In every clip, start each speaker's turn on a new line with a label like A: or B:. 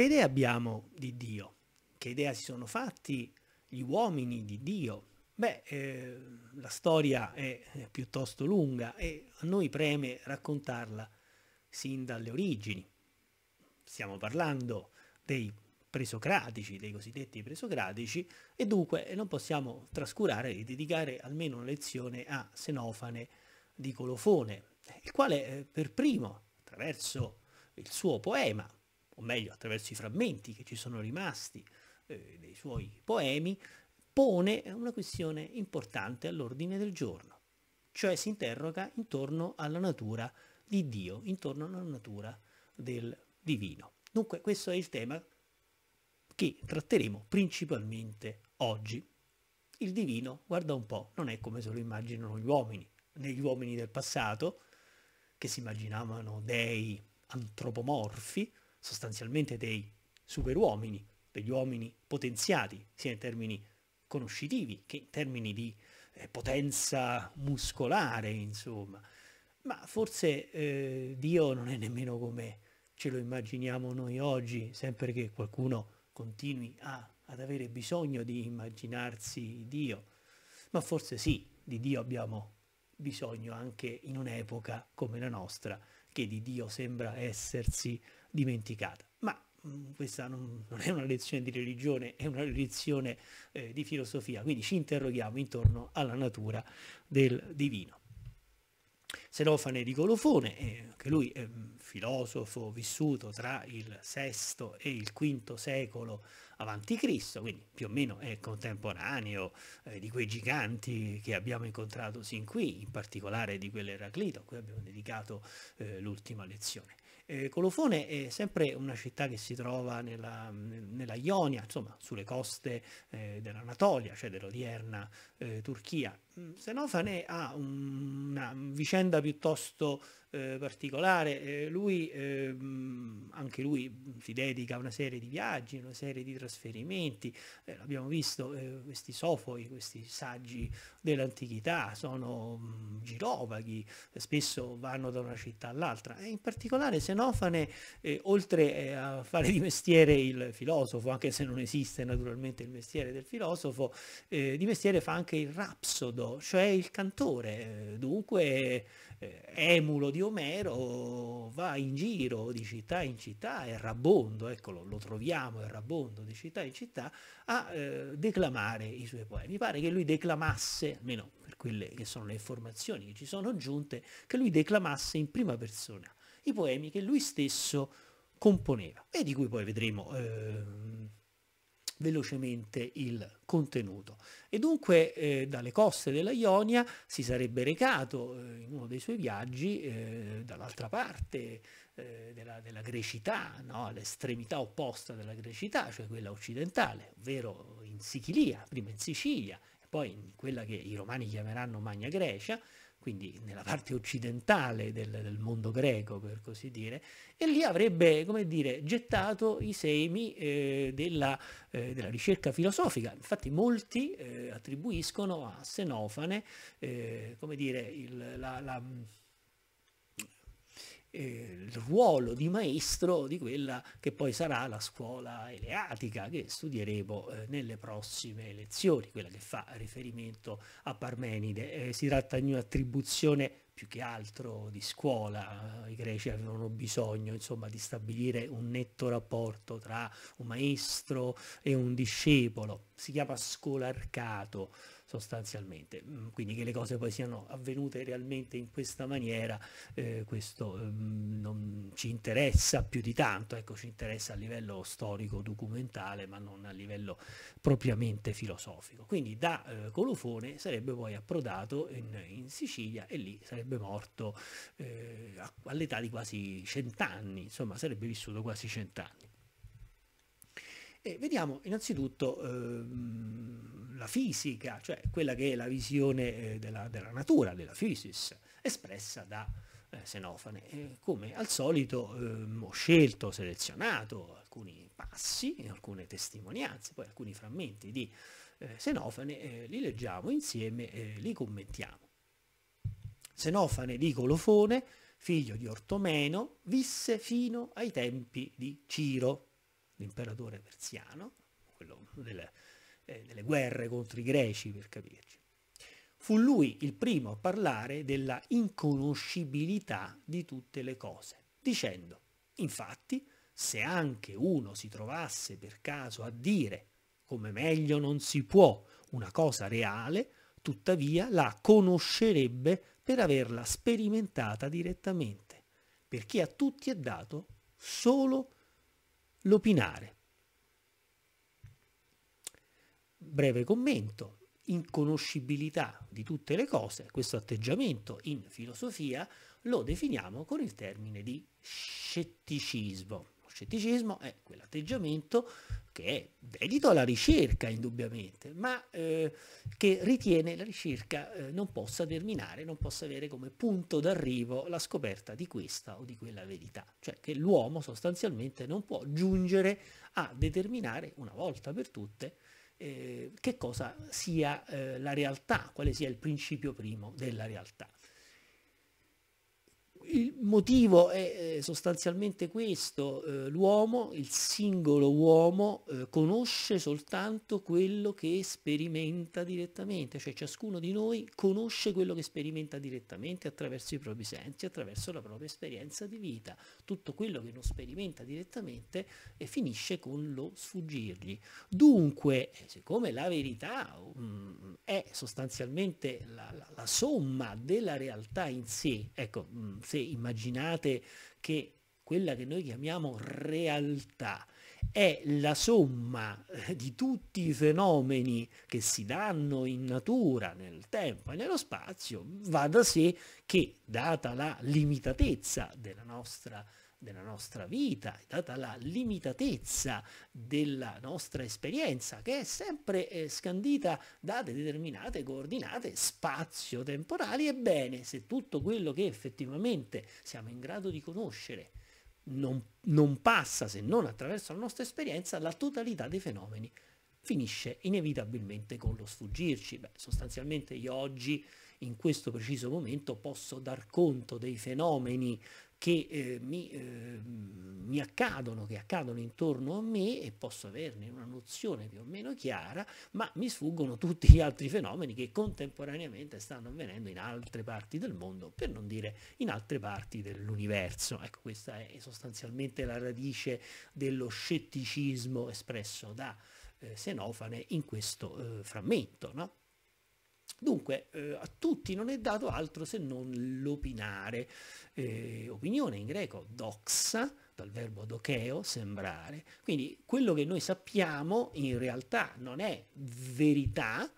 A: Che idea abbiamo di Dio? Che idea si sono fatti gli uomini di Dio? Beh, eh, la storia è piuttosto lunga e a noi preme raccontarla sin dalle origini. Stiamo parlando dei presocratici, dei cosiddetti presocratici, e dunque non possiamo trascurare di dedicare almeno una lezione a Senofane di Colofone, il quale eh, per primo, attraverso il suo poema, o meglio attraverso i frammenti che ci sono rimasti eh, dei suoi poemi, pone una questione importante all'ordine del giorno, cioè si interroga intorno alla natura di Dio, intorno alla natura del divino. Dunque questo è il tema che tratteremo principalmente oggi. Il divino, guarda un po', non è come se lo immaginano gli uomini, negli uomini del passato, che si immaginavano dei antropomorfi, sostanzialmente dei superuomini, degli uomini potenziati, sia in termini conoscitivi che in termini di eh, potenza muscolare, insomma. Ma forse eh, Dio non è nemmeno come ce lo immaginiamo noi oggi, sempre che qualcuno continui a, ad avere bisogno di immaginarsi Dio. Ma forse sì, di Dio abbiamo bisogno anche in un'epoca come la nostra, che di Dio sembra essersi dimenticata. Ma mm, questa non, non, è una lezione di religione, è una lezione eh, di filosofia, quindi ci interroghiamo intorno alla natura del divino. Senofane di Colofone, eh, anche lui è un filosofo vissuto tra il VI e il V secolo a.C., quindi più o meno è contemporaneo eh, di quei giganti che abbiamo incontrato sin qui, in particolare di quell'Eraclito, a cui abbiamo dedicato eh, l'ultima lezione. Eh, Colofone è sempre una città che si trova nella, nella Ionia, insomma sulle coste dell'Anatolia, cioè dell'odierna Turchia, Mm, Senofane ha una vicenda piuttosto eh, particolare, eh, lui, eh, anche lui mm, si dedica a una serie di viaggi, una serie di trasferimenti, eh, l'abbiamo visto, eh, questi sofoi, questi saggi dell'antichità sono mh, mm, girovaghi, spesso vanno da una città all'altra e in particolare Senofane, eh, oltre a fare di mestiere il filosofo, anche se non esiste naturalmente il mestiere del filosofo, di mestiere fa anche il rapsodo, cioè il cantore, eh, dunque eh, emulo di Omero, va in giro di città in città, errabondo, eccolo, lo troviamo errabondo di città in città, a eh, declamare i suoi poemi. pare che lui declamasse, almeno per quelle che sono le informazioni che ci sono giunte, che lui declamasse in prima persona i poemi che lui stesso componeva e di cui poi vedremo eh, velocemente il contenuto. E dunque eh, dalle coste della Ionia si sarebbe recato eh, in uno dei suoi viaggi eh, dall'altra parte eh, della, della, Grecità, no? all'estremità opposta della Grecità, cioè quella occidentale, ovvero in Sicilia, prima in Sicilia, poi in quella che i romani chiameranno Magna Grecia, quindi nella parte occidentale del, del, mondo greco, per così dire, e lì avrebbe, come dire, gettato i semi eh, della, eh, della, ricerca filosofica. Infatti molti eh, attribuiscono a Senofane, eh, come dire, il, la, la eh, il ruolo di maestro di quella che poi sarà la scuola eleatica che studieremo eh, nelle prossime lezioni, quella che fa riferimento a Parmenide. Eh, si tratta di un'attribuzione più che altro di scuola, i greci avevano bisogno insomma di stabilire un netto rapporto tra un maestro e un discepolo, si chiama scolarcato, sostanzialmente. Mm, quindi che le cose poi siano avvenute realmente in questa maniera, eh, questo eh, non ci interessa più di tanto, ecco, ci interessa a livello storico, documentale, ma non a livello propriamente filosofico. Quindi da eh, Colofone sarebbe poi approdato in, in, Sicilia e lì sarebbe morto eh, all'età di quasi cent'anni, insomma sarebbe vissuto quasi cent'anni. E vediamo innanzitutto eh, la fisica, cioè quella che è la visione eh, della, della, natura, della physis, espressa da eh, Senofane. E come al solito ehm, ho scelto, selezionato alcuni passi, alcune testimonianze, poi alcuni frammenti di Senofane, eh, eh, li leggiamo insieme e li commentiamo. Senofane di Colofone, figlio di Ortomeno, visse fino ai tempi di Ciro l'imperatore persiano, quello delle, eh, delle guerre contro i greci per capirci. Fu lui il primo a parlare della inconoscibilità di tutte le cose, dicendo, infatti, se anche uno si trovasse per caso a dire come meglio non si può una cosa reale, tuttavia la conoscerebbe per averla sperimentata direttamente, perché a tutti è dato solo l'opinare. Breve commento, inconoscibilità di tutte le cose, questo atteggiamento in filosofia lo definiamo con il termine di scetticismo. Lo scetticismo è quell'atteggiamento che è dedito alla ricerca indubbiamente, ma eh, che ritiene la ricerca eh, non possa terminare, non possa avere come punto d'arrivo la scoperta di questa o di quella verità, cioè che l'uomo sostanzialmente non può giungere a determinare una volta per tutte eh, che cosa sia eh, la realtà, quale sia il principio primo della realtà. Il motivo è eh, sostanzialmente questo, eh, l'uomo, il singolo uomo, eh, conosce soltanto quello che sperimenta direttamente, cioè ciascuno di noi conosce quello che sperimenta direttamente attraverso i propri sensi, attraverso la propria esperienza di vita. Tutto quello che non sperimenta direttamente finisce con lo sfuggirgli. Dunque, siccome la verità... Um, è sostanzialmente la, la, la somma della realtà in sé. Ecco, mm, se immaginate che quella che noi chiamiamo realtà è la somma eh, di tutti i fenomeni che si danno in natura, nel tempo e nello spazio, va da sé che, data la limitatezza della nostra della nostra vita, data la limitatezza della nostra esperienza che è sempre eh, scandita da determinate coordinate spazio-temporali, ebbene se tutto quello che effettivamente siamo in grado di conoscere non, non passa se non attraverso la nostra esperienza, la totalità dei fenomeni finisce inevitabilmente con lo sfuggirci. Beh, sostanzialmente io oggi, in questo preciso momento, posso dar conto dei fenomeni che eh, mi, eh, mi, accadono, che accadono intorno a me e posso averne una nozione più o meno chiara, ma mi sfuggono tutti gli altri fenomeni che contemporaneamente stanno avvenendo in altre parti del mondo, per non dire in altre parti dell'universo. Ecco, questa è sostanzialmente la radice dello scetticismo espresso da eh, Senofane in questo eh, frammento. No? Dunque eh, a tutti non è dato altro se non l'opinare. Eh, opinione in greco doxa, dal verbo docheo, sembrare. Quindi quello che noi sappiamo in realtà non è verità,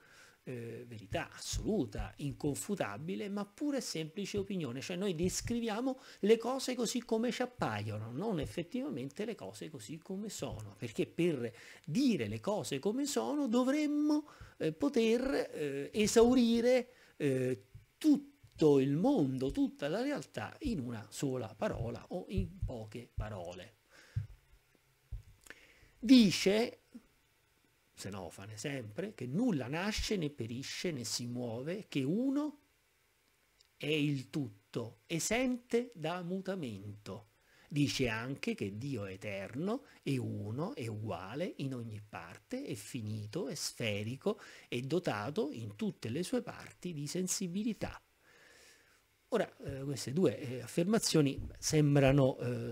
A: eh, verità assoluta, inconfutabile, ma pure semplice opinione, cioè noi descriviamo le cose così come ci appaiono, non effettivamente le cose così come sono, perché per dire le cose come sono dovremmo eh, poter eh, esaurire eh, tutto il mondo, tutta la realtà in una sola parola o in poche parole. Dice Xenofane sempre, che nulla nasce né perisce né si muove, che uno è il tutto, esente da mutamento. Dice anche che Dio è eterno, è uno, è uguale in ogni parte, è finito, è sferico, è dotato in tutte le sue parti di sensibilità. Ora, eh, queste due eh, affermazioni sembrano eh,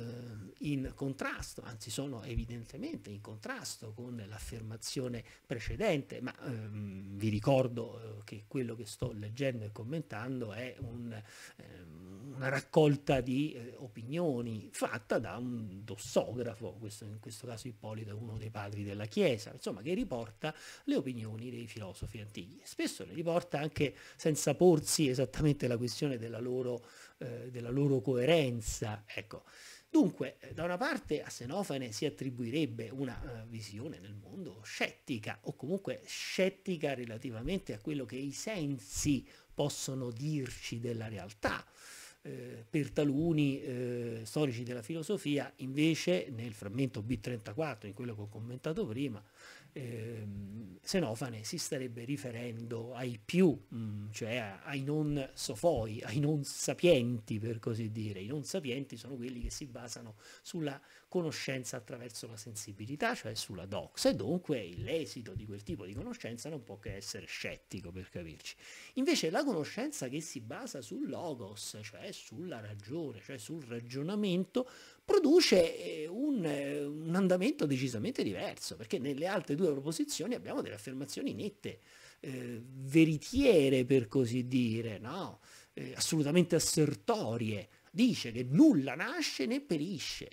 A: in contrasto, anzi sono evidentemente in contrasto con l'affermazione precedente, ma ehm, vi ricordo eh, che quello che sto leggendo e commentando è un, ehm, una raccolta di eh, opinioni fatta da un dossografo, questo, in questo caso Ippolito uno dei padri della Chiesa, insomma che riporta le opinioni dei filosofi antichi. Spesso le riporta anche senza porsi esattamente la questione della loro loro, eh, della loro coerenza. Ecco. Dunque, eh, da una parte a Senofane si attribuirebbe una eh, visione nel mondo scettica o comunque scettica relativamente a quello che i sensi possono dirci della realtà. Eh, per taluni eh, storici della filosofia, invece nel frammento B34, in quello che ho commentato prima, eh, Senofane si starebbe riferendo ai più, mh, mm. cioè ai non sofoi, ai non sapienti per così dire. I non sapienti sono quelli che si basano sulla conoscenza attraverso la sensibilità, cioè sulla dox, e dunque l'esito di quel tipo di conoscenza non può che essere scettico per capirci. Invece la conoscenza che si basa sul logos, cioè sulla ragione, cioè sul ragionamento, produce eh, un, eh, un, andamento decisamente diverso, perché nelle altre due proposizioni abbiamo delle affermazioni nette, eh, veritiere per così dire, no? eh, assolutamente assertorie. Dice che nulla nasce né perisce,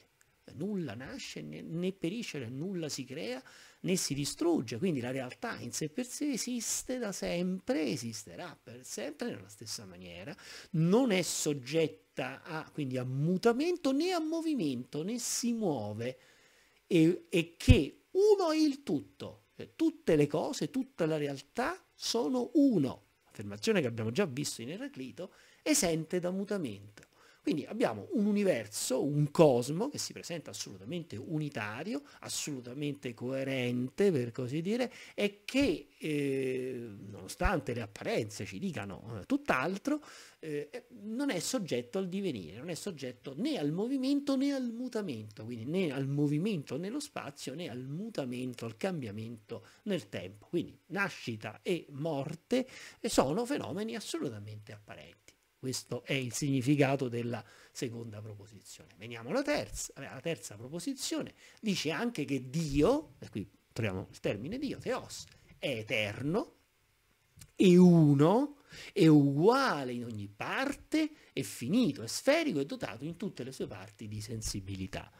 A: nulla nasce né, né perisce, nulla si crea né si distrugge, quindi la realtà in sé per sé esiste da sempre, esisterà per sempre nella stessa maniera, non è soggetta a, quindi a mutamento né a movimento, né si muove, e, e che uno è il tutto, cioè, tutte le cose, tutta la realtà sono uno, affermazione che abbiamo già visto in Eraclito, esente da mutamento. Quindi abbiamo un universo, un cosmo che si presenta assolutamente unitario, assolutamente coerente per così dire, e che eh, nonostante le apparenze ci dicano eh, tutt'altro, eh, eh, non è soggetto al divenire, non è soggetto né al movimento né al mutamento, quindi né al movimento nello spazio né al mutamento, al cambiamento nel tempo. Quindi nascita e morte eh, sono fenomeni assolutamente apparenti. Questo è il significato della seconda proposizione. Veniamo alla terza. La terza proposizione dice anche che Dio, e qui troviamo il termine Dio, Teos, è eterno, è uno, è uguale in ogni parte, è finito, è sferico e dotato in tutte le sue parti di sensibilità.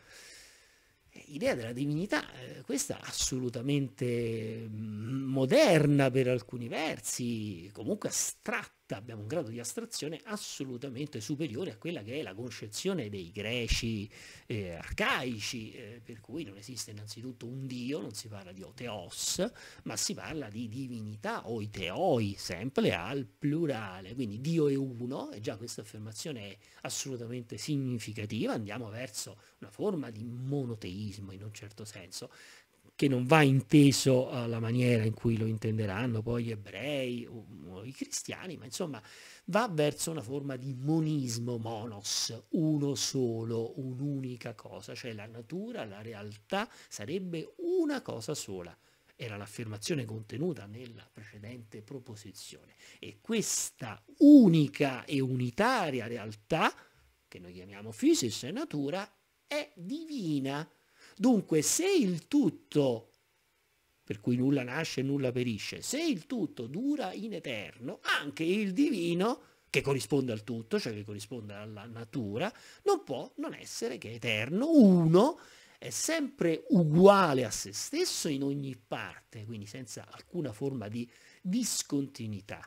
A: Eh, idea della divinità, eh, questa assolutamente mm, moderna per alcuni versi, comunque astratta abbiamo un grado di astrazione assolutamente superiore a quella che è la concezione dei greci eh, arcaici, eh, per cui non esiste innanzitutto un dio, non si parla di oteos, ma si parla di divinità o i teoi, sempre al plurale, quindi Dio è uno, e già questa affermazione è assolutamente significativa, andiamo verso una forma di monoteismo in un certo senso, che non va inteso alla eh, maniera in cui lo intenderanno poi gli ebrei o, i cristiani, ma insomma va verso una forma di monismo, monos, uno solo, un'unica cosa, cioè la natura, la realtà sarebbe una cosa sola. Era l'affermazione contenuta nella precedente proposizione. E questa unica e unitaria realtà, che noi chiamiamo physis e natura, è divina Dunque, se il tutto, per cui nulla nasce e nulla perisce, se il tutto dura in eterno, anche il divino, che corrisponde al tutto, cioè che corrisponde alla natura, non può non essere che eterno, uno, è sempre uguale a se stesso in ogni parte, quindi senza alcuna forma di discontinuità.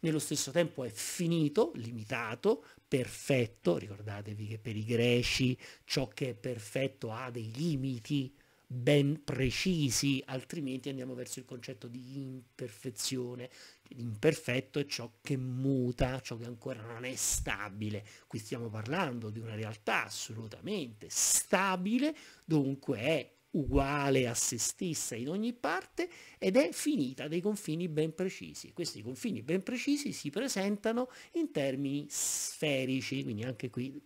A: Nello stesso tempo è finito, limitato, perfetto, ricordatevi che per i greci ciò che è perfetto ha dei limiti ben precisi, altrimenti andiamo verso il concetto di imperfezione. L'imperfetto è ciò che muta, ciò che ancora non è stabile. Qui stiamo parlando di una realtà assolutamente stabile, dunque è uguale a se stessa in ogni parte ed è finita dei confini ben precisi. Questi confini ben precisi si presentano in termini sferici, quindi anche qui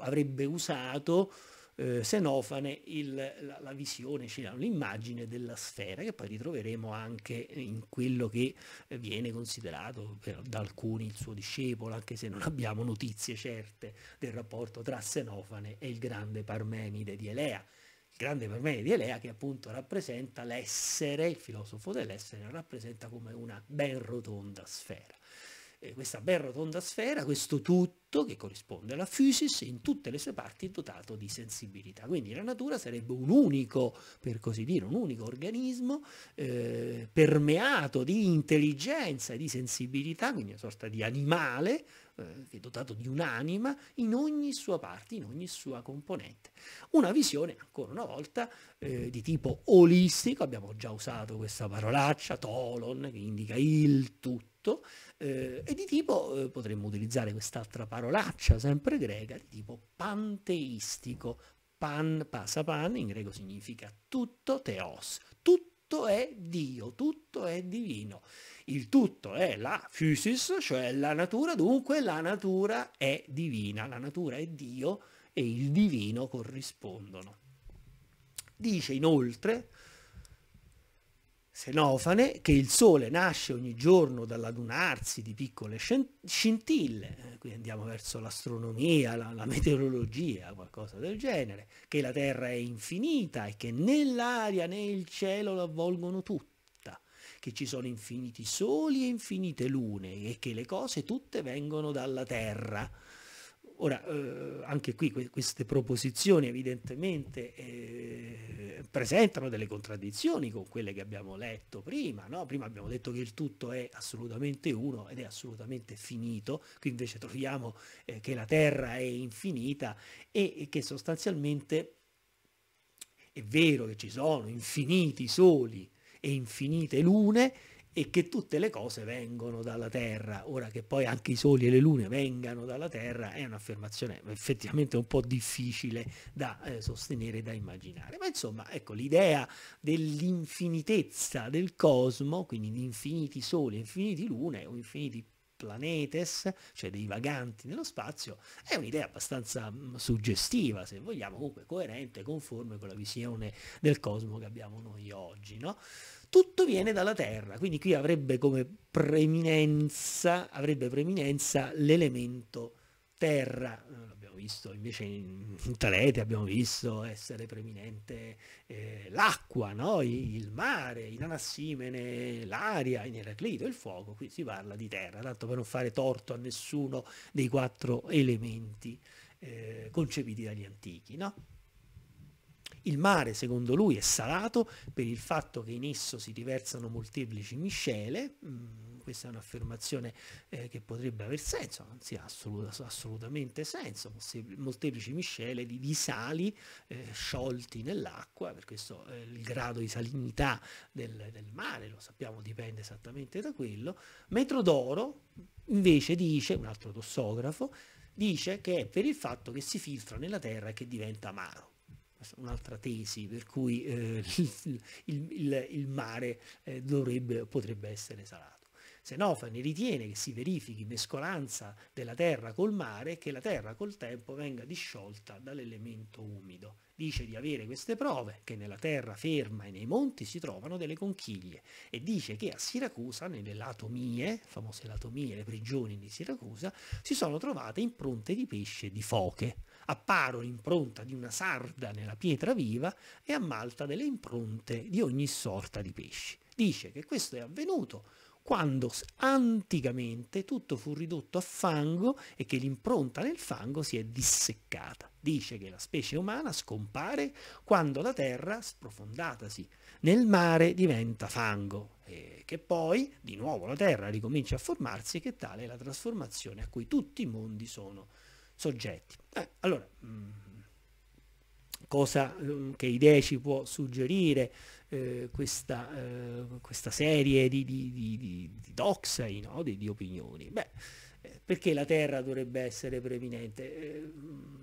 A: avrebbe usato eh, Senofane il, la, la, visione, cioè l'immagine della sfera che poi ritroveremo anche in quello che viene considerato per, da alcuni il suo discepolo, anche se non abbiamo notizie certe del rapporto tra Senofane e il grande Parmenide di Elea grande per me di Elea che appunto rappresenta l'essere, il filosofo dell'essere rappresenta come una ben rotonda sfera. E questa ben rotonda sfera, questo tutto che corrisponde alla physis, in tutte le sue parti è dotato di sensibilità. Quindi la natura sarebbe un unico, per così dire, un unico organismo eh, permeato di intelligenza e di sensibilità, quindi una sorta di animale eh, che è dotato di un'anima in ogni sua parte, in ogni sua componente. Una visione, ancora una volta, eh, di tipo olistico, abbiamo già usato questa parolaccia, tolon, che indica il tutto, eh, e di tipo, eh, potremmo utilizzare quest'altra parolaccia sempre greca, di tipo panteistico. Pan, pasapan in greco significa tutto, teos, tutto tutto è Dio, tutto è divino. Il tutto è la physis, cioè la natura, dunque la natura è divina, la natura è Dio e il divino corrispondono. Dice inoltre Senofane, che il Sole nasce ogni giorno dall'adunarsi di piccole scintille, eh, qui andiamo verso l'astronomia, la, la, meteorologia, qualcosa del genere, che la Terra è infinita e che né l'aria né il cielo l'avvolgono tutta, che ci sono infiniti soli e infinite lune e che le cose tutte vengono dalla Terra Ora, eh, anche qui que queste proposizioni evidentemente eh, presentano delle contraddizioni con quelle che abbiamo letto prima. No? Prima abbiamo detto che il tutto è assolutamente uno ed è assolutamente finito, qui invece troviamo eh, che la Terra è infinita e, e che sostanzialmente è vero che ci sono infiniti soli e infinite lune, e che tutte le cose vengono dalla Terra. Ora che poi anche i soli e le lune vengano dalla Terra è un'affermazione effettivamente un po' difficile da eh, sostenere e da immaginare. Ma insomma, ecco, l'idea dell'infinitezza del cosmo, quindi di infiniti soli, infiniti lune o infiniti planetes, cioè dei vaganti nello spazio, è un'idea abbastanza mm, suggestiva, se vogliamo, comunque coerente, conforme con la visione del cosmo che abbiamo noi oggi, no? tutto viene dalla terra, quindi qui avrebbe come preeminenza, avrebbe preeminenza l'elemento terra, l'abbiamo eh, visto invece in, in Talete, abbiamo visto essere preeminente eh, l'acqua, no? il, il mare, in Anassimene l'aria, in Eraclito il fuoco, qui si parla di terra, tanto per non fare torto a nessuno dei quattro elementi eh, concepiti dagli antichi. No? Il mare, secondo lui, è salato per il fatto che in esso si riversano molteplici miscele. Mm, questa è un'affermazione eh, che potrebbe aver senso, anzi assoluta, assolutamente senso, molteplici miscele di, di sali eh, sciolti nell'acqua, per questo eh, il grado di salinità del, del mare, lo sappiamo, dipende esattamente da quello. Metrodoro invece dice, un altro tossografo, dice che è per il fatto che si filtra nella terra e che diventa amaro un'altra tesi per cui eh, il, il, il, mare eh, dovrebbe, potrebbe essere salato. Senofane ritiene che si verifichi mescolanza della terra col mare e che la terra col tempo venga disciolta dall'elemento umido. Dice di avere queste prove che nella terra ferma e nei monti si trovano delle conchiglie e dice che a Siracusa, nelle latomie, famose latomie, le prigioni di Siracusa, si sono trovate impronte di pesce e di foche apparo l'impronta di una sarda nella pietra viva e a Malta delle impronte di ogni sorta di pesci. Dice che questo è avvenuto quando anticamente tutto fu ridotto a fango e che l'impronta nel fango si è disseccata. Dice che la specie umana scompare quando la terra, sprofondatasi nel mare, diventa fango e che poi di nuovo la terra ricomincia a formarsi e che tale è la trasformazione a cui tutti i mondi sono soggetti. Eh, allora, mm, cosa, mm, che idee ci può suggerire eh, questa, eh, questa, serie di, di, di, di doxai, no? di, opinioni? Beh, eh, perché la Terra dovrebbe essere preeminente? Eh, mm,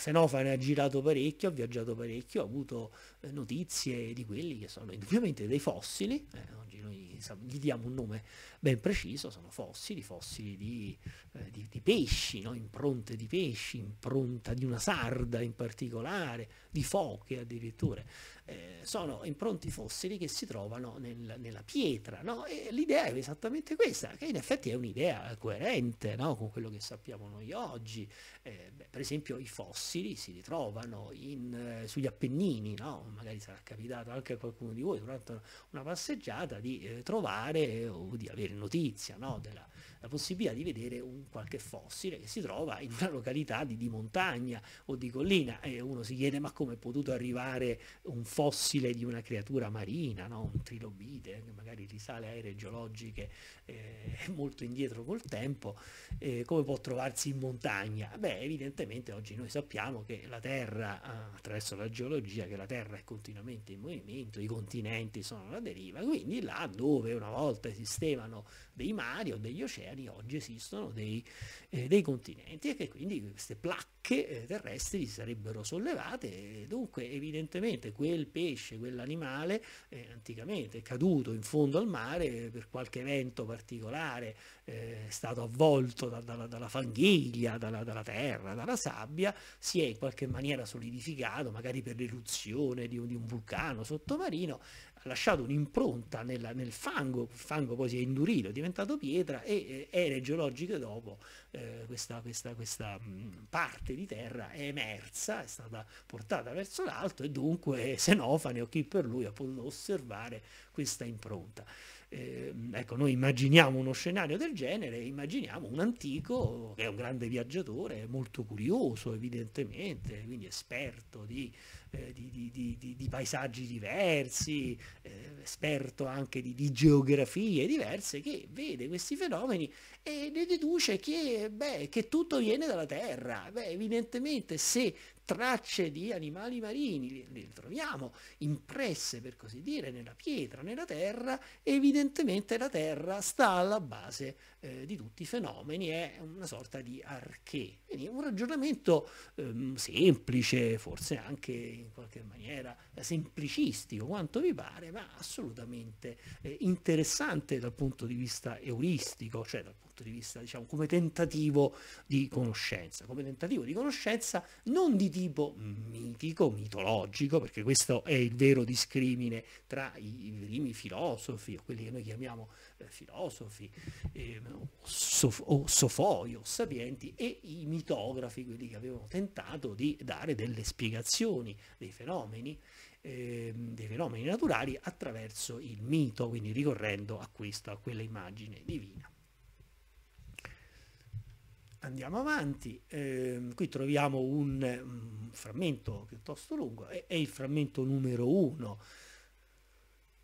A: Xenofane ha girato parecchio, ha viaggiato parecchio, ha avuto eh, notizie di quelli che sono indubbiamente dei fossili, eh, oggi noi gli diamo un nome ben preciso, sono fossili, fossili di, eh, di, di pesci, no? impronte di pesci, impronta di una sarda in particolare, di foche addirittura. Eh, sono impronti fossili che si trovano nel, nella pietra. No? l'idea è esattamente questa, che in effetti è un'idea coerente no? con quello che sappiamo noi oggi. Eh, beh, per esempio i fossili si ritrovano in, eh, sugli Appennini, no? magari sarà capitato anche a qualcuno di voi durante una passeggiata di eh, trovare o di avere notizia della la possibilità di vedere un qualche fossile che si trova in una località di, di montagna o di collina e uno si chiede ma come è potuto arrivare un fossile di una creatura marina, no? un trilobite che magari risale a aree geologiche eh, molto indietro col tempo, eh, come può trovarsi in montagna? Beh evidentemente oggi noi sappiamo che la Terra, ah, attraverso la geologia, che la Terra è continuamente in movimento, i continenti sono alla deriva, quindi là dove una volta esistevano dei mari o degli oceani, oceani oggi esistono dei, eh, dei continenti e che quindi queste placche eh, terrestri sarebbero sollevate e dunque evidentemente quel pesce, quell'animale eh, anticamente caduto in fondo al mare per qualche evento particolare eh, è stato avvolto da, da, dalla fanghiglia, dalla, dalla, terra, dalla sabbia, si è in qualche maniera solidificato magari per l'eruzione di, di un vulcano sottomarino ha lasciato un'impronta nel, nel fango, il fango poi si è indurito, è diventato pietra e ere geologiche dopo eh, questa, questa, questa parte di terra è emersa, è stata portata verso l'alto e dunque eh, Senofane o chi per lui ha potuto osservare questa impronta. Eh, ecco, noi immaginiamo uno scenario del genere, immaginiamo un antico che è un grande viaggiatore, molto curioso evidentemente, quindi esperto di eh, di, di, di, di, paesaggi diversi, eh, esperto anche di, geografie diverse, che vede questi fenomeni e ne deduce che, beh, che tutto viene dalla Terra. Beh, evidentemente se tracce di animali marini, le troviamo impresse per così dire nella pietra, nella terra, evidentemente la terra sta alla base eh, di tutti i fenomeni è una sorta di arché. Quindi un ragionamento ehm, semplice, forse anche in qualche maniera semplicistico, quanto vi pare, ma assolutamente eh, interessante dal punto di vista euristico, cioè dal punto di vista, diciamo, come tentativo di conoscenza, come tentativo di conoscenza non di tipo mitico, mitologico, perché questo è il vero discrimine tra i primi filosofi o quelli che noi chiamiamo filosofi eh, o sofoi o sapienti e i mitografi, quelli che avevano tentato di dare delle spiegazioni dei fenomeni, eh, dei fenomeni naturali attraverso il mito, quindi ricorrendo a questa, a quella immagine divina. Andiamo avanti, eh, qui troviamo un, un, mm, frammento piuttosto lungo, è, è il frammento numero uno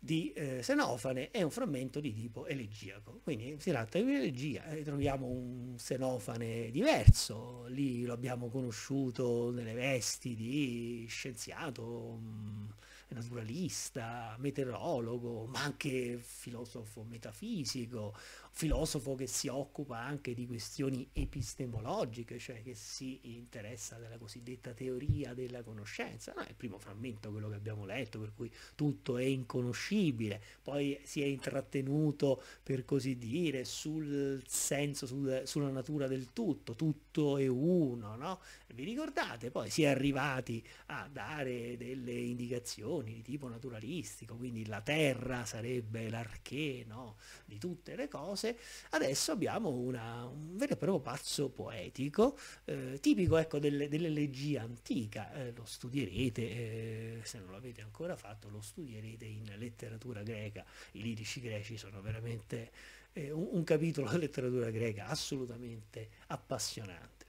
A: di eh, Senofane è un frammento di tipo elegiaco, quindi si tratta di un'elegia, eh, troviamo un Senofane diverso, lì lo abbiamo conosciuto nelle vesti di scienziato, mh, mm, naturalista, meteorologo, ma anche filosofo metafisico filosofo che si occupa anche di questioni epistemologiche, cioè che si interessa della cosiddetta teoria della conoscenza. No, è il primo frammento quello che abbiamo letto, per cui tutto è inconoscibile, poi si è intrattenuto, per così dire, sul senso, sul, sulla natura del tutto, tutto è uno, no? Vi ricordate? Poi si è arrivati a dare delle indicazioni di tipo naturalistico, quindi la terra sarebbe l'archè, no? Di tutte le cose cose, adesso abbiamo una, un vero e proprio pazzo poetico, eh, tipico ecco, delle, dell'elegia antica, eh, lo studierete, eh, se non l'avete ancora fatto, lo studierete in letteratura greca, i lirici greci sono veramente eh, un, un capitolo della letteratura greca assolutamente appassionante.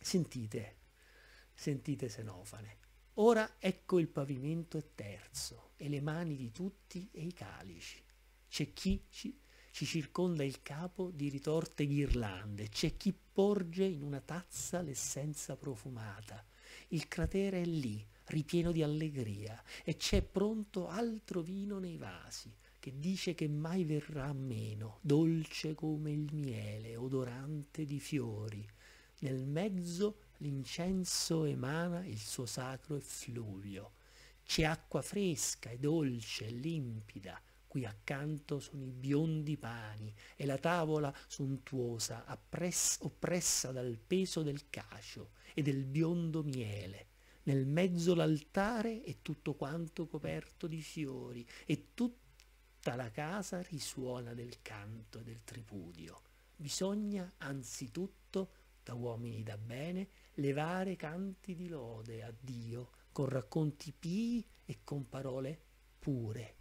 A: Sentite, sentite Senofane. Ora ecco il pavimento è terzo e le mani di tutti e i calici. C'è chi ci ci circonda il capo di ritorte ghirlande, c'è chi porge in una tazza l'essenza profumata. Il cratere è lì, ripieno di allegria, e c'è pronto altro vino nei vasi, che dice che mai verrà meno, dolce come il miele, odorante di fiori. Nel mezzo l'incenso emana il suo sacro effluvio. C'è acqua fresca e dolce e limpida, qui accanto sono i biondi pani e la tavola sontuosa appress- oppressa dal peso del cacio e del biondo miele nel mezzo l'altare è tutto quanto coperto di fiori e tutta la casa risuona del canto e del tripudio bisogna anzitutto da uomini da bene levare canti di lode a Dio con racconti pii e con parole pure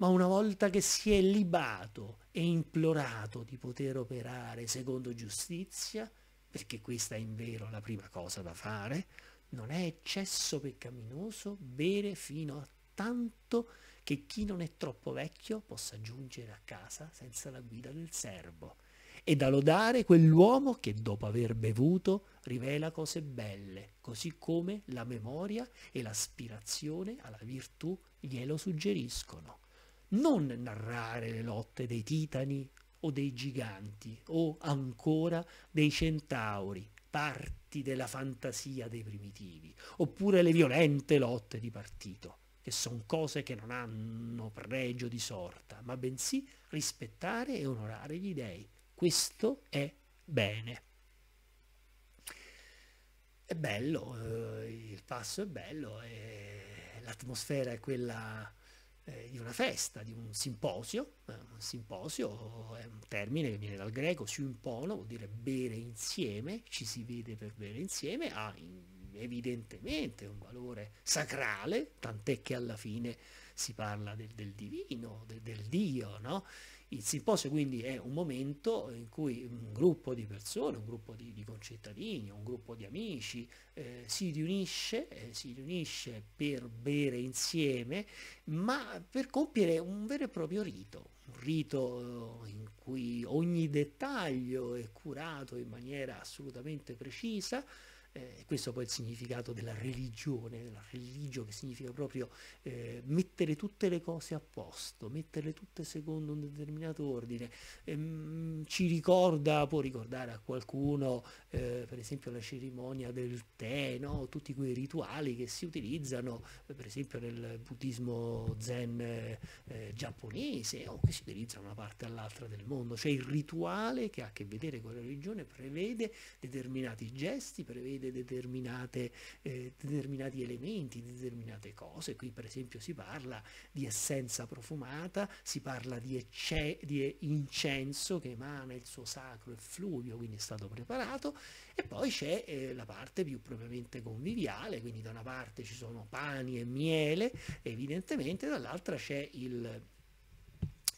A: ma una volta che si è libato e implorato di poter operare secondo giustizia, perché questa è in vero la prima cosa da fare, non è eccesso peccaminoso bere fino a tanto che chi non è troppo vecchio possa giungere a casa senza la guida del servo e da lodare quell'uomo che dopo aver bevuto rivela cose belle, così come la memoria e l'aspirazione alla virtù glielo suggeriscono non narrare le lotte dei titani o dei giganti o ancora dei centauri, parti della fantasia dei primitivi, oppure le violente lotte di partito, che sono cose che non hanno pregio di sorta, ma bensì rispettare e onorare gli dei. Questo è bene. È bello, eh, il passo è bello, eh, l'atmosfera è quella di eh, una festa, di un simposio. Eh, un simposio è un termine che viene dal greco, simpono vuol dire bere insieme, ci si vede per bere insieme, ha evidentemente un valore sacrale, tant'è che alla fine si parla del, del divino, de, del Dio, no? Il simposio quindi è un momento in cui un gruppo di persone, un gruppo di, di concittadini, un gruppo di amici eh, si, riunisce, eh, si riunisce per bere insieme, ma per compiere un vero e proprio rito, un rito eh, in cui ogni dettaglio è curato in maniera assolutamente precisa, eh, questo poi è il significato della religione, della religio che significa proprio eh, mettere tutte le cose a posto, metterle tutte secondo un determinato ordine. Ehm, ci ricorda, può ricordare a qualcuno eh, per esempio la cerimonia del tè, no? tutti quei rituali che si utilizzano eh, per esempio nel buddismo zen eh, giapponese o che si utilizzano da una parte all'altra del mondo, cioè il rituale che ha a che vedere con la religione prevede determinati gesti, prevede vede determinate, eh, determinati elementi, determinate cose. Qui per esempio si parla di essenza profumata, si parla di, ecce, di incenso che emana il suo sacro effluvio, quindi è stato preparato, e poi c'è eh, la parte più propriamente conviviale, quindi da una parte ci sono pani e miele, evidentemente, dall'altra c'è il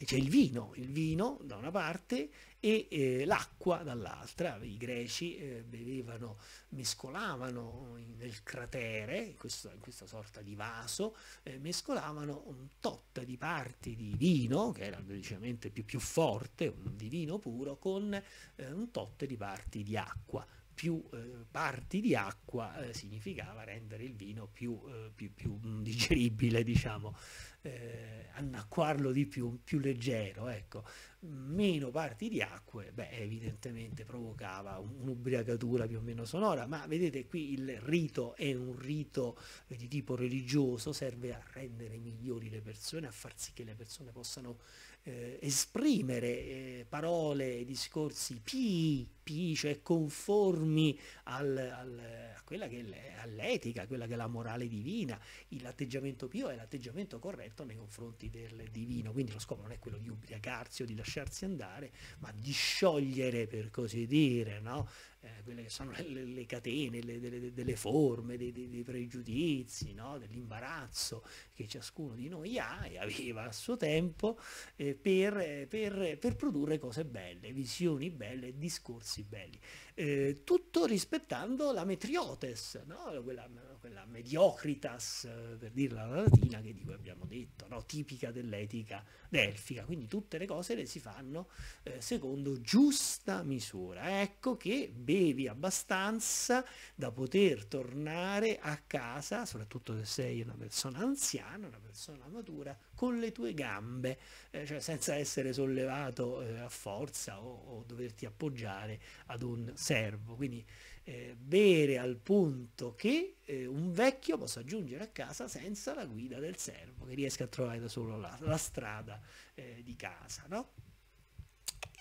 A: c'è il vino, il vino da una parte e eh, l'acqua dall'altra. I greci eh, bevevano, mescolavano nel cratere, in, questo, in questa sorta di vaso, eh, mescolavano un tot di parti di vino, che era decisamente più, più forte, di vino puro, con eh, un tot di parti di acqua più eh, parti di acqua eh, significava rendere il vino più, eh, più, più mm, digeribile, diciamo, eh, annacquarlo di più, più leggero, ecco. Meno parti di acque, beh, evidentemente provocava un'ubriacatura più o meno sonora, ma vedete qui il rito è un rito di tipo religioso, serve a rendere migliori le persone, a far sì che le persone possano eh, esprimere eh, parole, discorsi pii, colpisce, è conformi al, al, a quella che è all'etica, quella che è la morale divina. L'atteggiamento pio è l'atteggiamento corretto nei confronti del divino, quindi lo scopo non è quello di ubriacarsi o di lasciarsi andare, ma di sciogliere, per così dire, no? eh, quelle che sono le, le catene le, delle, delle, forme, dei, dei, dei pregiudizi, no? dell'imbarazzo che ciascuno di noi ha e aveva a suo tempo eh, per, eh, per, per produrre cose belle, visioni belle, discorsi ragazzi belli, eh, tutto rispettando la metriotes, no? quella quella mediocritas, eh, per dirla alla latina, che di cui abbiamo detto, no? tipica dell'etica delfica. Quindi tutte le cose le si fanno eh, secondo giusta misura. Ecco che bevi abbastanza da poter tornare a casa, soprattutto se sei una persona anziana, una persona matura, con le tue gambe, eh, cioè senza essere sollevato eh, a forza o, o doverti appoggiare ad un servo. Quindi eh, bere al punto che eh, un vecchio possa giungere a casa senza la guida del servo, che riesca a trovare da solo la, la strada eh, di casa. No?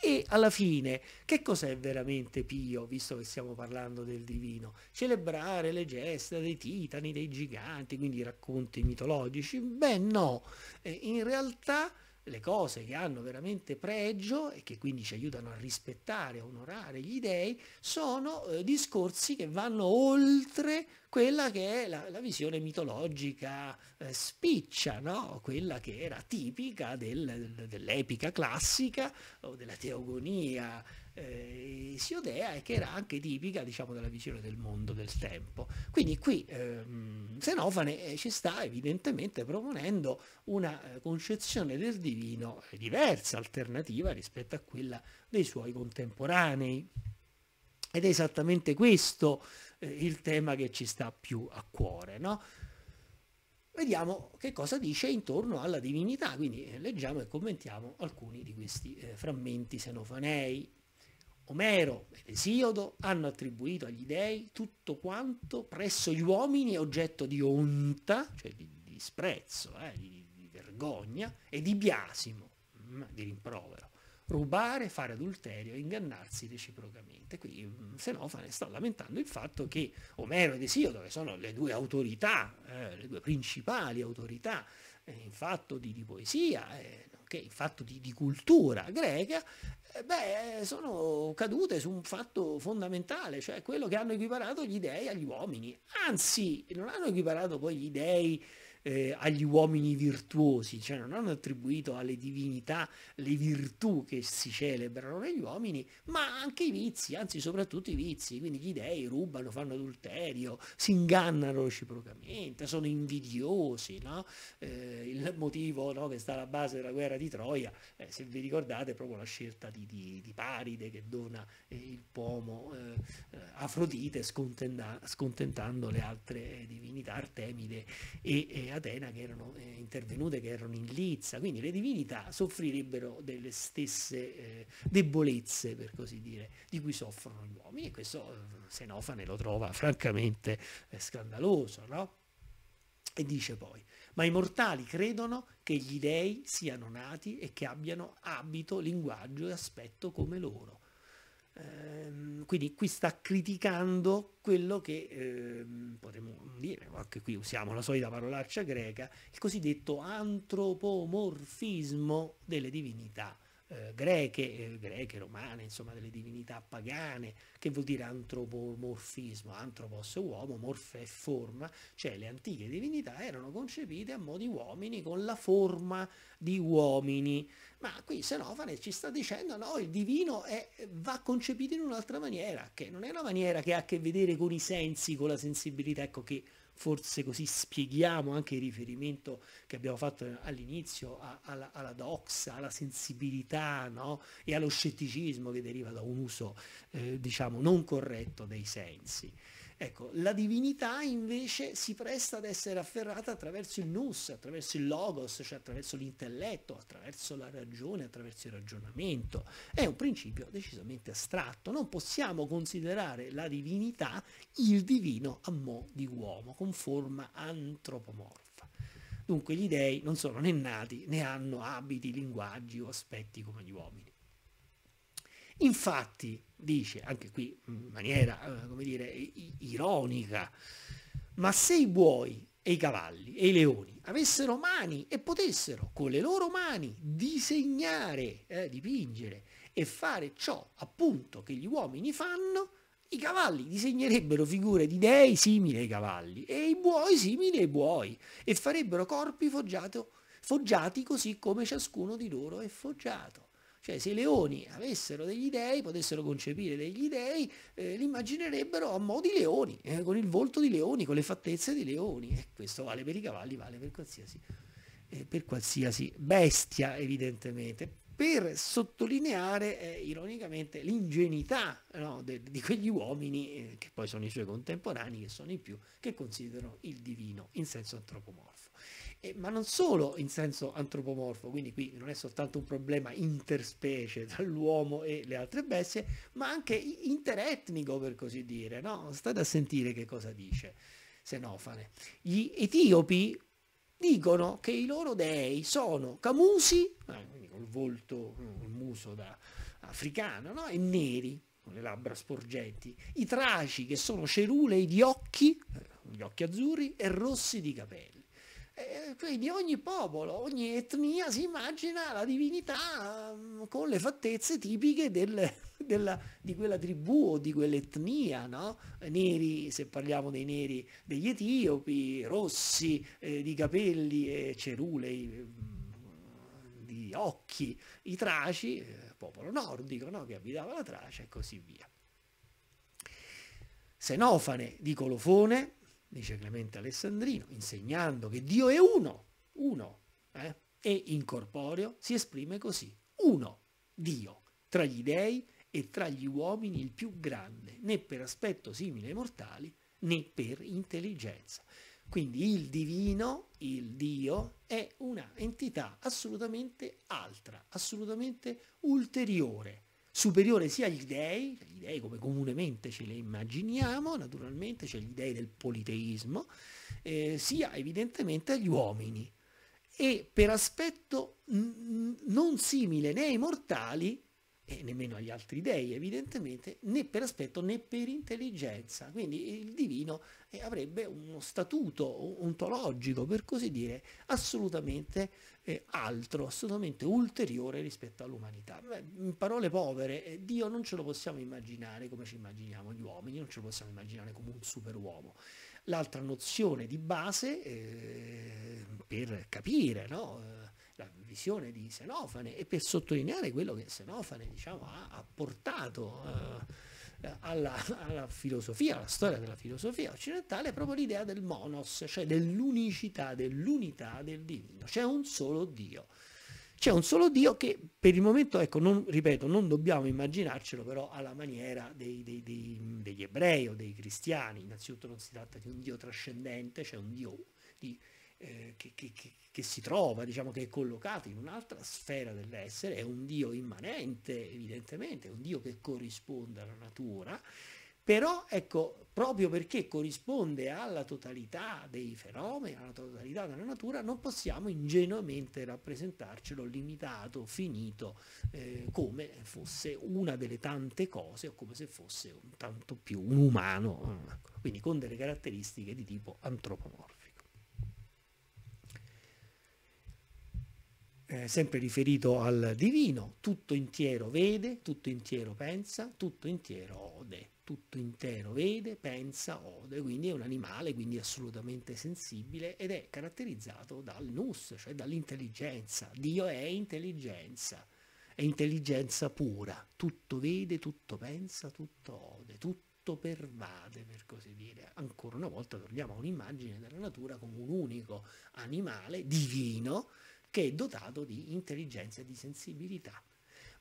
A: E alla fine, che cos'è veramente pio, visto che stiamo parlando del divino? Celebrare le gesta dei titani, dei giganti, quindi i racconti mitologici? Beh no, eh, in realtà le cose che hanno veramente pregio e che quindi ci aiutano a rispettare, a onorare gli dei, sono eh, discorsi che vanno oltre quella che è la, la visione mitologica eh, spiccia, no? quella che era tipica del, dell'epica classica o della teogonia eh, siodea e che era anche tipica diciamo, della visione del mondo del tempo. Quindi qui ehm, Xenofane eh, ci sta evidentemente proponendo una eh, concezione del divino diversa, alternativa rispetto a quella dei suoi contemporanei. Ed è esattamente questo eh, il tema che ci sta più a cuore. No? Vediamo che cosa dice intorno alla divinità, quindi leggiamo e commentiamo alcuni di questi eh, frammenti senofanei. Omero ed Esiodo hanno attribuito agli dei tutto quanto presso gli uomini oggetto di onta, cioè di, di disprezzo, eh, di, di, vergogna e di biasimo, mm, di rimprovero rubare, fare adulterio, ingannarsi reciprocamente. Qui Xenofane mm, sta lamentando il fatto che Omero ed Esiodo, che sono le due autorità, eh, le due principali autorità eh, in fatto di, di poesia, eh, nonché in fatto di, di cultura greca, eh, beh, eh, sono cadute su un fatto fondamentale, cioè quello che hanno equiparato gli dei agli uomini. Anzi, non hanno equiparato poi gli dei eh, agli uomini virtuosi, cioè non hanno attribuito alle divinità le virtù che si celebrano negli uomini, ma anche i vizi, anzi soprattutto i vizi, quindi gli dei rubano, fanno adulterio, si ingannano reciprocamente, sono invidiosi, no? eh, il motivo no, che sta alla base della guerra di Troia, eh, se vi ricordate, è proprio la scelta di, di, di Paride che dona eh, il pomo eh, eh, Afrodite scontentando le altre divinità, Artemide e, e Atena che erano eh, intervenute, che erano in lizza, quindi le divinità soffrirebbero delle stesse eh, debolezze, per così dire, di cui soffrono gli uomini e questo Xenofane eh, lo trova francamente eh, scandaloso, no? E dice poi, ma i mortali credono che gli dei siano nati e che abbiano abito, linguaggio e aspetto come loro. Ehm, quindi qui sta criticando quello che ehm, potremmo dire, anche qui usiamo la solita parolaccia greca, il cosiddetto antropomorfismo delle divinità eh, greche, eh, greche, romane, insomma delle divinità pagane, che vuol dire antropomorfismo, antropos uomo, morfe e forma, cioè le antiche divinità erano concepite a modi uomini con la forma di uomini. Ma qui Senofane ci sta dicendo no, il divino è, va concepito in un'altra maniera, che non è una maniera che ha a che vedere con i sensi, con la sensibilità, ecco che forse così spieghiamo anche il riferimento che abbiamo fatto all'inizio a, alla, alla, doxa, alla sensibilità no? e allo scetticismo che deriva da un uso eh, diciamo non corretto dei sensi. Ecco, la divinità invece si presta ad essere afferrata attraverso il nous, attraverso il logos, cioè attraverso l'intelletto, attraverso la ragione, attraverso il ragionamento. È un principio decisamente astratto, non possiamo considerare la divinità il divino a mo' di uomo, con forma antropomorfa. Dunque gli dei non sono né nati né hanno abiti, linguaggi o aspetti come gli uomini. Infatti, dice, anche qui in maniera, eh, come dire, ironica, ma se i buoi e i cavalli e i leoni avessero mani e potessero con le loro mani disegnare, eh, dipingere e fare ciò appunto che gli uomini fanno, i cavalli disegnerebbero figure di dei simili ai cavalli e i buoi simili ai buoi e farebbero corpi foggiato, foggiati così come ciascuno di loro è foggiato. Cioè, se i leoni avessero degli dèi, potessero concepire degli dèi, eh, li immaginerebbero a mo' di leoni, eh, con il volto di leoni, con le fattezze di leoni. E questo vale per i cavalli, vale per qualsiasi, eh, per qualsiasi bestia, evidentemente. Per sottolineare, eh, ironicamente, l'ingenuità no, di quegli uomini, eh, che poi sono i suoi contemporanei, che sono i più, che considerano il divino in senso antropomorfo eh, ma non solo in senso antropomorfo, quindi qui non è soltanto un problema interspecie tra l'uomo e le altre bestie, ma anche interetnico per così dire, no? State a sentire che cosa dice Senofane. Gli etiopi dicono che i loro dei sono camusi, eh, quindi col volto, il mm, muso da africano, no? e neri, con le labbra sporgenti, i traci che sono cerulei di occhi, eh, gli occhi azzurri, e rossi di capelli. Eh, eh, quindi ogni popolo, ogni etnia si immagina la divinità mm, con le fattezze tipiche del, della, di quella tribù o di quell'etnia, no? neri, se parliamo dei neri degli etiopi, rossi eh, di capelli e cerulei mm, di occhi, i traci, eh, popolo nordico no? che abitava la Tracia e così via. Senofane di Colofone, dice Clemente Alessandrino, insegnando che Dio è uno, uno, eh? e incorporeo si esprime così, uno, Dio, tra gli dei e tra gli uomini il più grande, né per aspetto simile ai mortali, né per intelligenza. Quindi il divino, il Dio, è una entità assolutamente altra, assolutamente ulteriore, superiore sia agli dei, gli dei come comunemente ce le immaginiamo, naturalmente, cioè gli dei del politeismo, eh, sia evidentemente agli uomini e per aspetto non simile né ai mortali e nemmeno agli altri dei evidentemente, né per aspetto né per intelligenza. Quindi il divino eh, avrebbe uno statuto ontologico, per così dire, assolutamente eh, altro, assolutamente ulteriore rispetto all'umanità. Beh, in parole povere, eh, Dio non ce lo possiamo immaginare come ci immaginiamo gli uomini, non ce lo possiamo immaginare come un superuomo. L'altra nozione di base eh, per capire, no? la visione di Senofane e per sottolineare quello che Senofane diciamo, ha, ha portato eh, alla, alla, filosofia, alla storia della filosofia occidentale, proprio l'idea del monos, cioè dell'unicità, dell'unità del divino. C'è un solo Dio. C'è un solo Dio che per il momento, ecco, non, ripeto, non dobbiamo immaginarcelo però alla maniera dei, dei, dei, degli ebrei o dei cristiani. Innanzitutto non si tratta di un Dio trascendente, c'è cioè un Dio di eh, che, che, che, si trova, diciamo che è collocato in un'altra sfera dell'essere, è un Dio immanente evidentemente, è un Dio che corrisponde alla natura, però ecco, proprio perché corrisponde alla totalità dei fenomeni, alla totalità della natura, non possiamo ingenuamente rappresentarcelo limitato, finito, eh, come fosse una delle tante cose o come se fosse un, tanto più un umano, ecco. quindi con delle caratteristiche di tipo antropomorfo. eh, sempre riferito al divino, tutto intero vede, tutto intero pensa, tutto intero ode, tutto intero vede, pensa, ode, quindi è un animale, quindi assolutamente sensibile ed è caratterizzato dal nus, cioè dall'intelligenza. Dio è intelligenza, è intelligenza pura, tutto vede, tutto pensa, tutto ode, tutto pervade, per così dire. Ancora una volta torniamo a un'immagine della natura come un unico animale divino che è dotato di intelligenza e di sensibilità,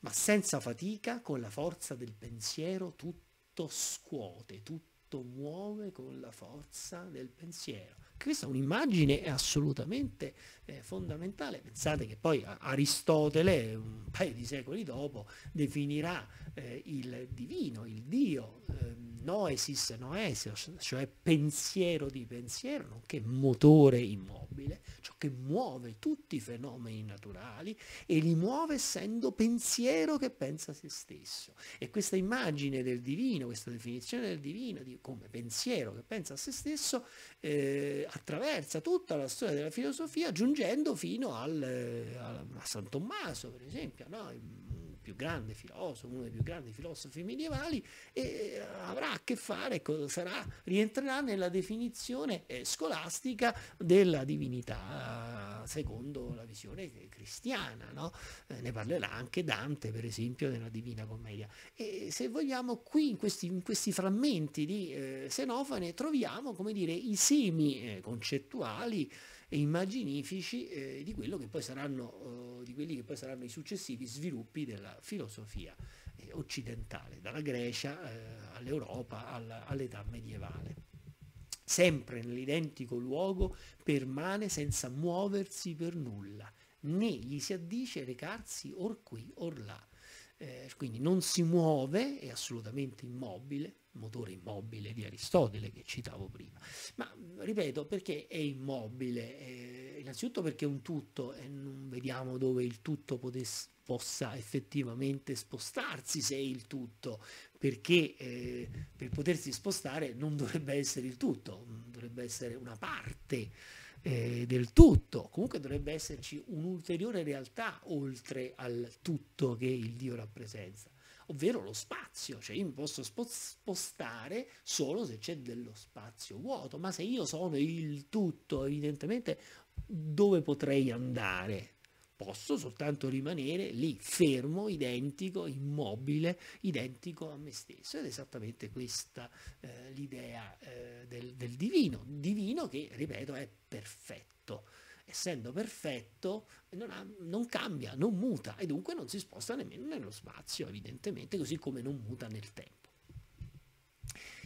A: ma senza fatica, con la forza del pensiero, tutto scuote, tutto muove con la forza del pensiero. Questa è un'immagine assolutamente eh, fondamentale. Pensate che poi Aristotele, un paio di secoli dopo, definirà eh, il divino, il Dio. Ehm, noesis noesios, cioè pensiero di pensiero, nonché motore immobile, ciò che muove tutti i fenomeni naturali e li muove essendo pensiero che pensa a se stesso. E questa immagine del divino, questa definizione del divino di, come pensiero che pensa a se stesso, eh, attraversa tutta la storia della filosofia giungendo fino al, eh, al, a San Tommaso, per esempio, no? più grande filosofo, uno dei più grandi filosofi medievali, e avrà a che fare, ecco, sarà, rientrerà nella definizione eh, scolastica della divinità secondo la visione cristiana. No? Eh, ne parlerà anche Dante, per esempio, nella Divina Commedia. E se vogliamo, qui in questi, in questi frammenti di eh, Senofane troviamo come dire, i semi eh, concettuali e immaginifici eh, di, saranno, eh, di, quelli che poi saranno i successivi sviluppi della filosofia eh, occidentale, dalla Grecia eh, all'Europa alla, all'età medievale. Sempre nell'identico luogo permane senza muoversi per nulla, né gli si addice recarsi or qui or là. Eh, quindi non si muove, è assolutamente immobile, motore immobile di Aristotele che citavo prima. Ma ripeto, perché è immobile? Eh, innanzitutto perché è un tutto e non vediamo dove il tutto potesse, possa effettivamente spostarsi se è il tutto, perché eh, per potersi spostare non dovrebbe essere il tutto, dovrebbe essere una parte eh, del tutto, comunque dovrebbe esserci un'ulteriore realtà oltre al tutto che il Dio rappresenta ovvero lo spazio, cioè io mi posso spostare solo se c'è dello spazio vuoto, ma se io sono il tutto, evidentemente dove potrei andare? Posso soltanto rimanere lì, fermo, identico, immobile, identico a me stesso. Ed è esattamente questa eh, l'idea eh, del, del divino, divino che, ripeto, è perfetto essendo perfetto, non, ha, non, cambia, non muta e dunque non si sposta nemmeno nello spazio, evidentemente, così come non muta nel tempo.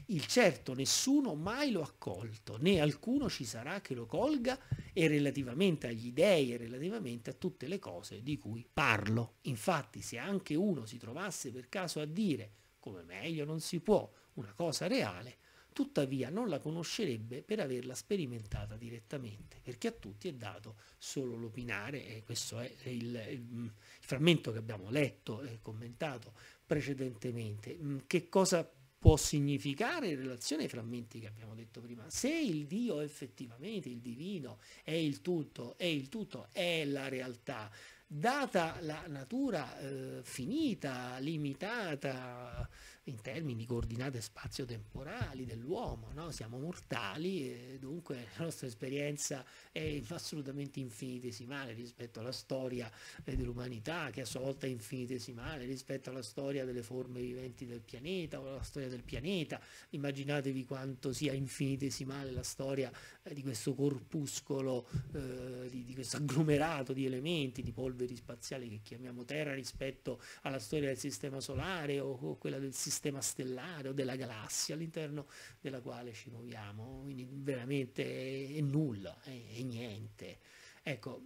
A: Il certo nessuno mai lo ha colto, né alcuno ci sarà che lo colga e relativamente agli dèi e relativamente a tutte le cose di cui parlo. Infatti se anche uno si trovasse per caso a dire come meglio non si può una cosa reale, tuttavia non la conoscerebbe per averla sperimentata direttamente, perché a tutti è dato solo l'opinare, e questo è il, il mm, frammento che abbiamo letto e commentato precedentemente. Mm, che cosa può significare in relazione ai frammenti che abbiamo detto prima? Se il Dio effettivamente, il divino, è il tutto, è il tutto, è la realtà, data la natura eh, finita, limitata, in termini di coordinate spazio-temporali dell'uomo, no? siamo mortali e eh, dunque la nostra esperienza è assolutamente infinitesimale rispetto alla storia eh, dell'umanità che a sua volta è infinitesimale rispetto alla storia delle forme viventi del pianeta o alla storia del pianeta, immaginatevi quanto sia infinitesimale la storia eh, di questo corpuscolo, eh, di, di questo agglomerato di elementi, di polveri spaziali che chiamiamo Terra rispetto alla storia del sistema solare o, o quella del sistema sistema stellare o della galassia all'interno della quale ci muoviamo, quindi veramente è nulla, è, è niente. Ecco,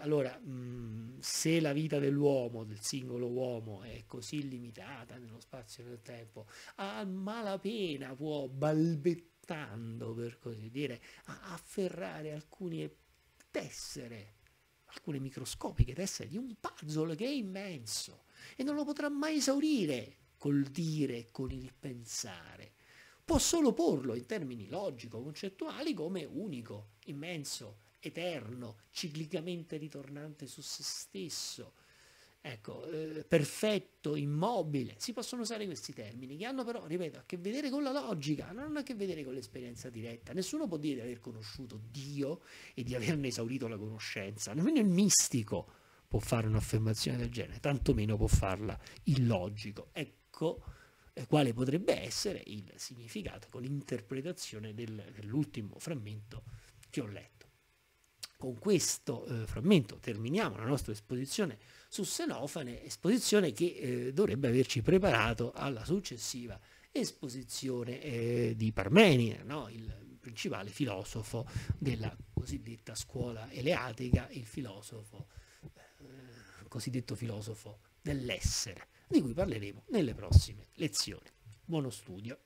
A: allora, mm, se la vita dell'uomo, del singolo uomo, è così limitata nello spazio e nel tempo, a malapena può balbettando, per così dire, afferrare alcune tessere, alcune microscopiche tessere di un puzzle che è immenso e non lo potrà mai esaurire col dire, con il pensare. Può solo porlo in termini logico-concettuali come unico, immenso, eterno, ciclicamente ritornante su se stesso, ecco, eh, perfetto, immobile. Si possono usare questi termini che hanno però, ripeto, a che vedere con la logica, non hanno a che vedere con l'esperienza diretta. Nessuno può dire di aver conosciuto Dio e di averne esaurito la conoscenza, nemmeno il mistico può fare un'affermazione del genere, tantomeno può farla il logico. Ecco antico, ecco, eh, quale potrebbe essere il significato, con l'interpretazione del, dell'ultimo frammento che ho letto. Con questo eh, frammento terminiamo la nostra esposizione su Senofane, esposizione che eh, dovrebbe averci preparato alla successiva esposizione eh, di Parmenide, no? il principale filosofo della cosiddetta scuola eleatica, il filosofo, eh, cosiddetto filosofo dell'essere di cui parleremo nelle prossime lezioni. Buono studio!